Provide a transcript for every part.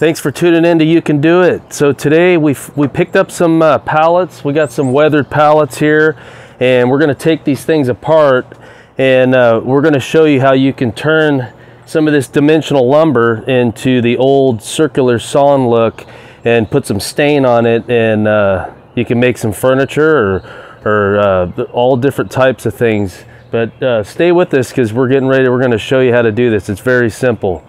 Thanks for tuning in to You Can Do It. So today we we picked up some uh, pallets. We got some weathered pallets here and we're gonna take these things apart and uh, we're gonna show you how you can turn some of this dimensional lumber into the old circular sawn look and put some stain on it and uh, you can make some furniture or, or uh, all different types of things. But uh, stay with us because we're getting ready. We're gonna show you how to do this. It's very simple.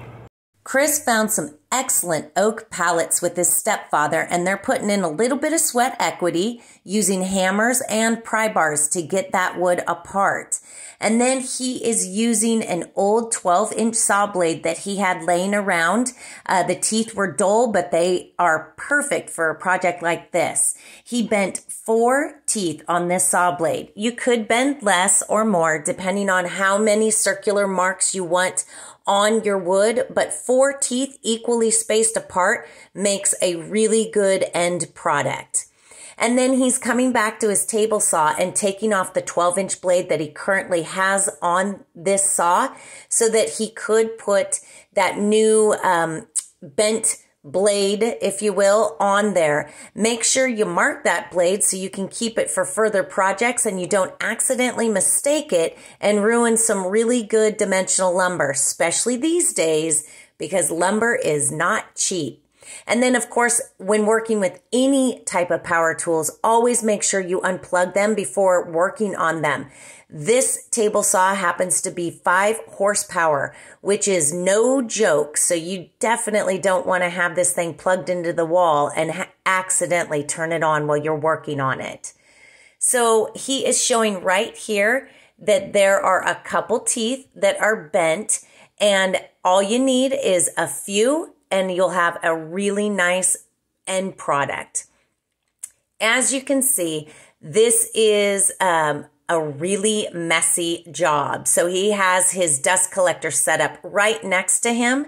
Chris found some excellent oak pallets with his stepfather, and they're putting in a little bit of sweat equity using hammers and pry bars to get that wood apart. And then he is using an old 12 inch saw blade that he had laying around. Uh, the teeth were dull, but they are perfect for a project like this. He bent four teeth on this saw blade. You could bend less or more depending on how many circular marks you want on your wood, but four teeth equally spaced apart makes a really good end product. And then he's coming back to his table saw and taking off the 12 inch blade that he currently has on this saw so that he could put that new um, bent blade, if you will, on there. Make sure you mark that blade so you can keep it for further projects and you don't accidentally mistake it and ruin some really good dimensional lumber, especially these days because lumber is not cheap. And then, of course, when working with any type of power tools, always make sure you unplug them before working on them. This table saw happens to be five horsepower, which is no joke. So you definitely don't want to have this thing plugged into the wall and ha- accidentally turn it on while you're working on it. So he is showing right here that there are a couple teeth that are bent and all you need is a few and you'll have a really nice end product. As you can see, this is um, a really messy job. So he has his dust collector set up right next to him,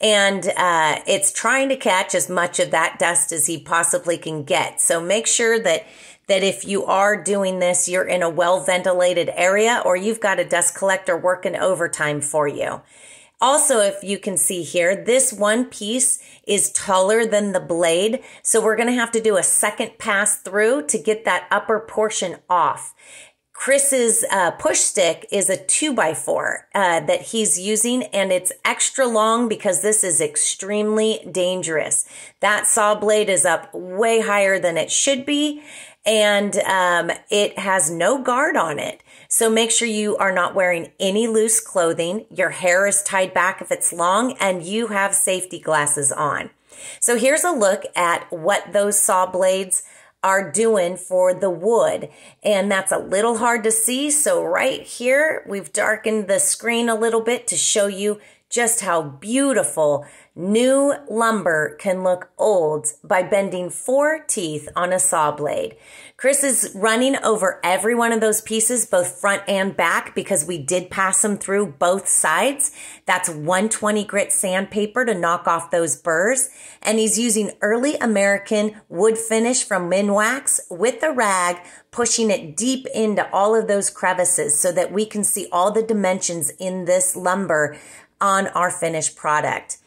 and uh, it's trying to catch as much of that dust as he possibly can get. So make sure that that if you are doing this, you're in a well ventilated area or you've got a dust collector working overtime for you. Also, if you can see here, this one piece is taller than the blade. So we're going to have to do a second pass through to get that upper portion off. Chris's uh, push stick is a two by four uh, that he's using, and it's extra long because this is extremely dangerous. That saw blade is up way higher than it should be, and um, it has no guard on it. So make sure you are not wearing any loose clothing. Your hair is tied back if it's long and you have safety glasses on. So here's a look at what those saw blades are doing for the wood. And that's a little hard to see. So right here, we've darkened the screen a little bit to show you just how beautiful New lumber can look old by bending four teeth on a saw blade. Chris is running over every one of those pieces, both front and back, because we did pass them through both sides. That's 120 grit sandpaper to knock off those burrs. And he's using early American wood finish from Minwax with a rag, pushing it deep into all of those crevices so that we can see all the dimensions in this lumber on our finished product.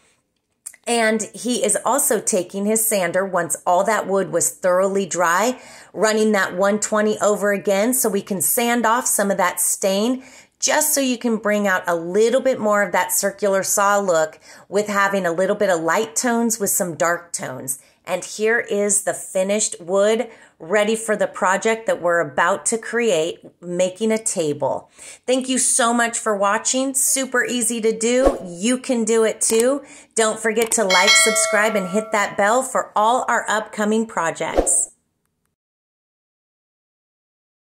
And he is also taking his sander once all that wood was thoroughly dry, running that 120 over again so we can sand off some of that stain just so you can bring out a little bit more of that circular saw look with having a little bit of light tones with some dark tones. And here is the finished wood ready for the project that we're about to create, making a table. Thank you so much for watching. Super easy to do. You can do it too. Don't forget to like, subscribe, and hit that bell for all our upcoming projects.